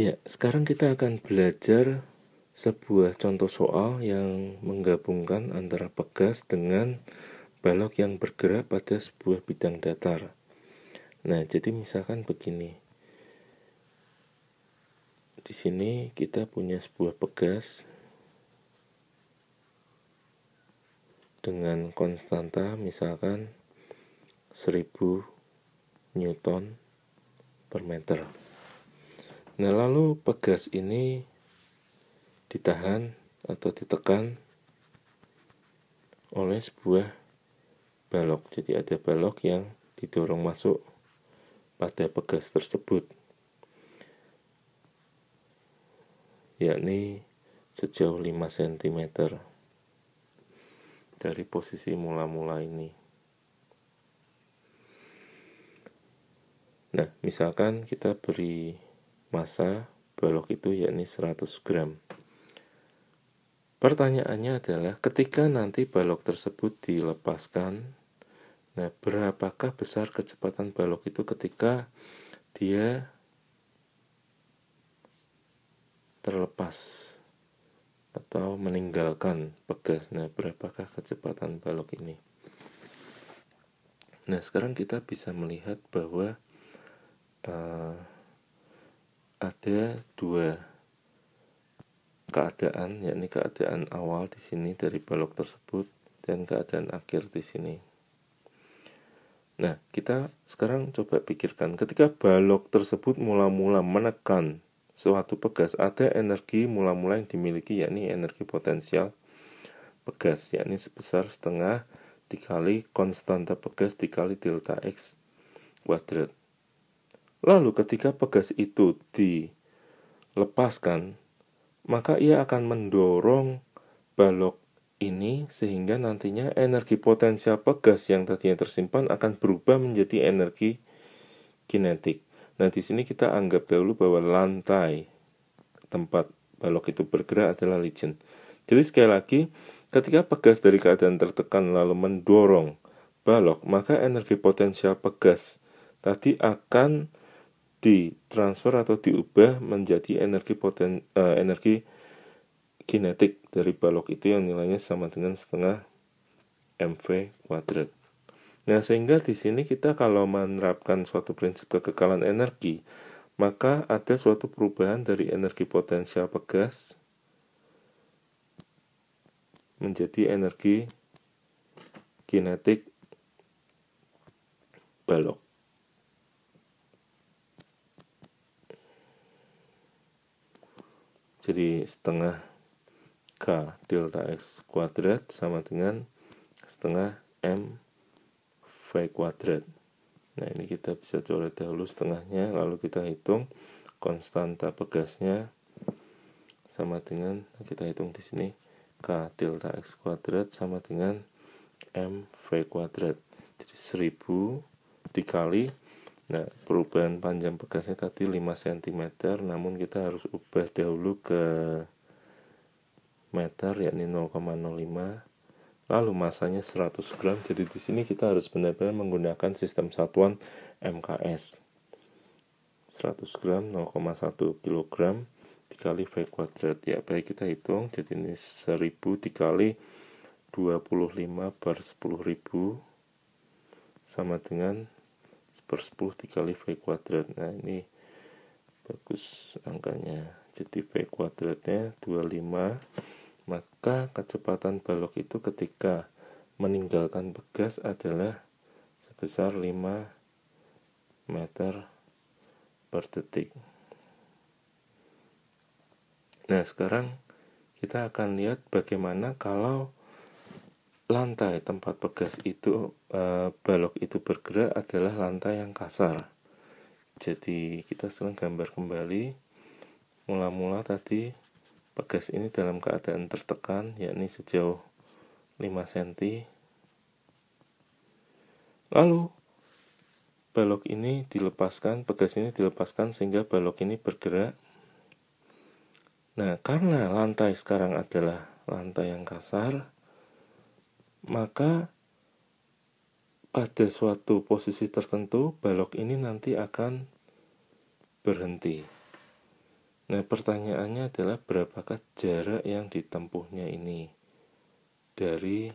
Ya, sekarang kita akan belajar sebuah contoh soal yang menggabungkan antara pegas dengan balok yang bergerak pada sebuah bidang datar. Nah, jadi misalkan begini. Di sini kita punya sebuah pegas dengan konstanta misalkan 1000 Newton per meter. Nah, lalu pegas ini ditahan atau ditekan oleh sebuah balok. Jadi ada balok yang didorong masuk pada pegas tersebut. yakni sejauh 5 cm dari posisi mula-mula ini. Nah, misalkan kita beri masa balok itu yakni 100 gram. Pertanyaannya adalah ketika nanti balok tersebut dilepaskan, nah berapakah besar kecepatan balok itu ketika dia terlepas atau meninggalkan pegas. Nah, berapakah kecepatan balok ini? Nah, sekarang kita bisa melihat bahwa uh, ada dua keadaan yakni keadaan awal di sini dari balok tersebut dan keadaan akhir di sini. Nah, kita sekarang coba pikirkan ketika balok tersebut mula-mula menekan suatu pegas, ada energi mula-mula yang dimiliki yakni energi potensial pegas yakni sebesar setengah dikali konstanta pegas dikali delta x kuadrat. Lalu ketika pegas itu dilepaskan, maka ia akan mendorong balok ini sehingga nantinya energi potensial pegas yang tadinya tersimpan akan berubah menjadi energi kinetik. Nah, di sini kita anggap dahulu bahwa lantai tempat balok itu bergerak adalah licin. Jadi sekali lagi, ketika pegas dari keadaan tertekan lalu mendorong balok, maka energi potensial pegas tadi akan ditransfer atau diubah menjadi energi poten uh, energi kinetik dari balok itu yang nilainya sama dengan setengah mv kuadrat. Nah, sehingga di sini kita kalau menerapkan suatu prinsip kekekalan energi, maka ada suatu perubahan dari energi potensial pegas menjadi energi kinetik balok. jadi setengah K delta X kuadrat sama dengan setengah M V kuadrat nah ini kita bisa coret dahulu setengahnya lalu kita hitung konstanta pegasnya sama dengan nah, kita hitung di sini K delta X kuadrat sama dengan M V kuadrat jadi seribu dikali Nah, perubahan panjang bekasnya tadi 5 cm, namun kita harus ubah dahulu ke meter yakni 0,05 lalu masanya 100 gram jadi di sini kita harus benar-benar menggunakan sistem satuan MKS 100 gram 0,1 kg dikali V kuadrat ya baik kita hitung jadi ini 1000 dikali 25 per 10.000 sama dengan per 10 dikali V kuadrat nah ini bagus angkanya jadi V kuadratnya 25 maka kecepatan balok itu ketika meninggalkan pegas adalah sebesar 5 meter per detik nah sekarang kita akan lihat bagaimana kalau lantai tempat pegas itu Eh, balok itu bergerak adalah lantai yang kasar jadi kita sekarang gambar kembali mula-mula tadi pegas ini dalam keadaan tertekan yakni sejauh 5 cm lalu balok ini dilepaskan pegas ini dilepaskan sehingga balok ini bergerak nah karena lantai sekarang adalah lantai yang kasar maka pada suatu posisi tertentu balok ini nanti akan berhenti. Nah, pertanyaannya adalah berapakah jarak yang ditempuhnya ini dari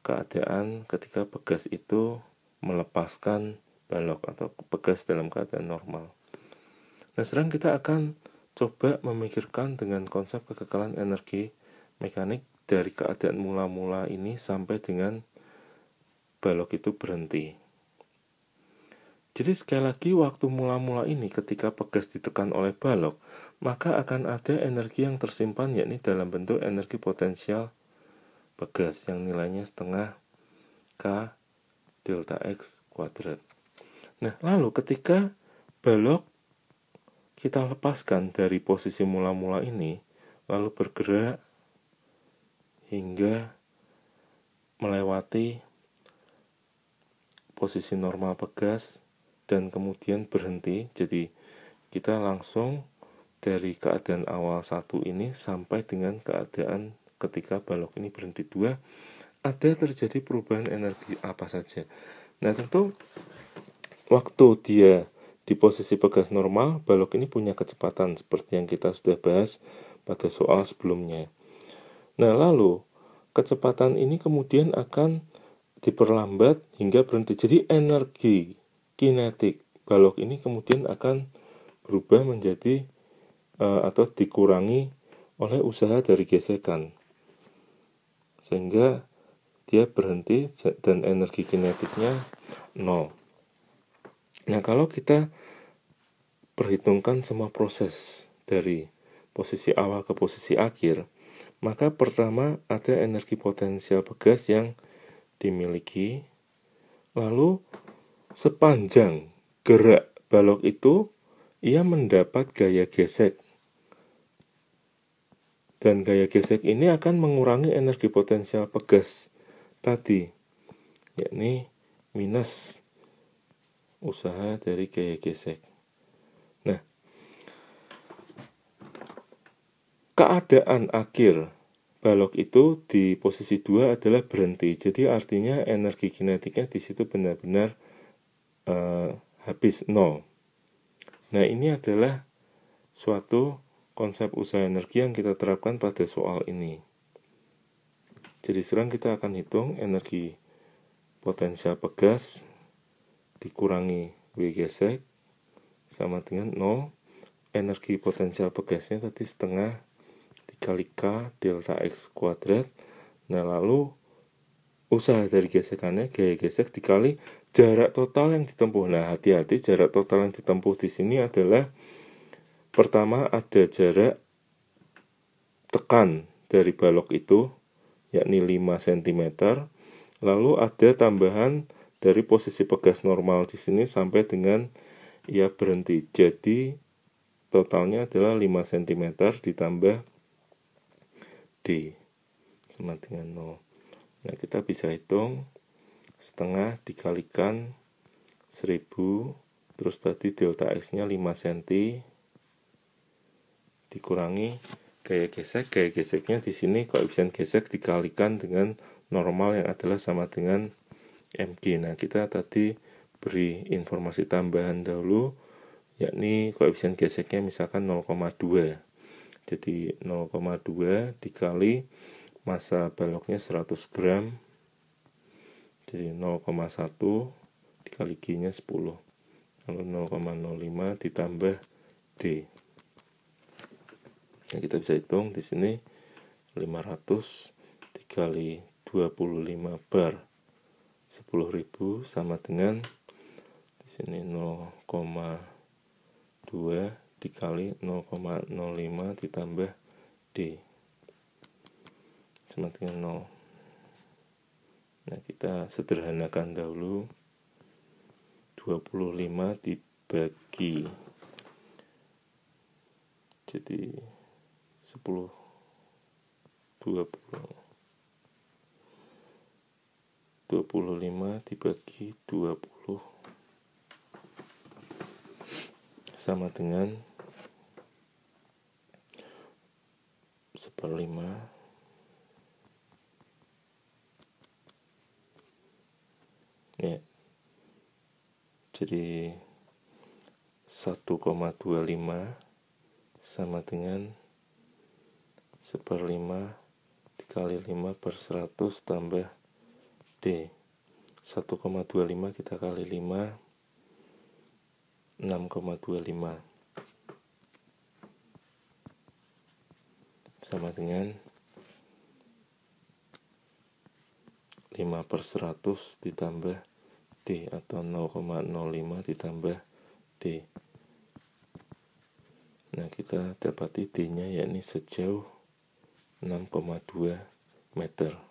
keadaan ketika pegas itu melepaskan balok atau pegas dalam keadaan normal. Nah, sekarang kita akan coba memikirkan dengan konsep kekekalan energi mekanik dari keadaan mula-mula ini sampai dengan balok itu berhenti. Jadi sekali lagi waktu mula-mula ini ketika pegas ditekan oleh balok, maka akan ada energi yang tersimpan yakni dalam bentuk energi potensial pegas yang nilainya setengah K delta X kuadrat. Nah, lalu ketika balok kita lepaskan dari posisi mula-mula ini, lalu bergerak hingga melewati posisi normal pegas dan kemudian berhenti jadi kita langsung dari keadaan awal satu ini sampai dengan keadaan ketika balok ini berhenti dua ada terjadi perubahan energi apa saja nah tentu waktu dia di posisi pegas normal balok ini punya kecepatan seperti yang kita sudah bahas pada soal sebelumnya nah lalu kecepatan ini kemudian akan diperlambat hingga berhenti. Jadi energi kinetik balok ini kemudian akan berubah menjadi uh, atau dikurangi oleh usaha dari gesekan. Sehingga dia berhenti dan energi kinetiknya nol. Nah, kalau kita perhitungkan semua proses dari posisi awal ke posisi akhir, maka pertama ada energi potensial pegas yang dimiliki. Lalu, sepanjang gerak balok itu, ia mendapat gaya gesek. Dan gaya gesek ini akan mengurangi energi potensial pegas tadi, yakni minus usaha dari gaya gesek. Nah, keadaan akhir balok itu di posisi dua adalah berhenti. Jadi artinya energi kinetiknya di situ benar-benar uh, habis nol. Nah ini adalah suatu konsep usaha energi yang kita terapkan pada soal ini. Jadi sekarang kita akan hitung energi potensial pegas dikurangi W gesek sama dengan 0 energi potensial pegasnya tadi setengah k delta x kuadrat nah lalu usaha dari gesekannya gaya gesek dikali jarak total yang ditempuh nah hati-hati jarak total yang ditempuh di sini adalah pertama ada jarak tekan dari balok itu yakni 5 cm lalu ada tambahan dari posisi pegas normal di sini sampai dengan ia berhenti jadi totalnya adalah 5 cm ditambah sama dengan 0 nah kita bisa hitung setengah dikalikan 1000 terus tadi delta x nya 5 cm dikurangi gaya gesek gaya geseknya di sini koefisien gesek dikalikan dengan normal yang adalah sama dengan mg nah kita tadi beri informasi tambahan dahulu yakni koefisien geseknya misalkan 0,2 jadi 0,2 dikali massa baloknya 100 gram jadi 0,1 dikali G nya 10 lalu 0,05 ditambah D nah, kita bisa hitung di sini 500 dikali 25 bar 10.000 sama dengan di sini 0,2 dikali 0,05 ditambah D sama dengan 0 nah kita sederhanakan dahulu 25 dibagi jadi 10 20 25 dibagi 20 sama dengan seperlima ya jadi 1,25 sama dengan seperlima dikali 5 per 100 tambah D 1,25 kita kali 5 6,25 sama dengan 5 per 100 ditambah D atau 0,05 ditambah D Nah kita dapati D nya yakni sejauh 6,2 meter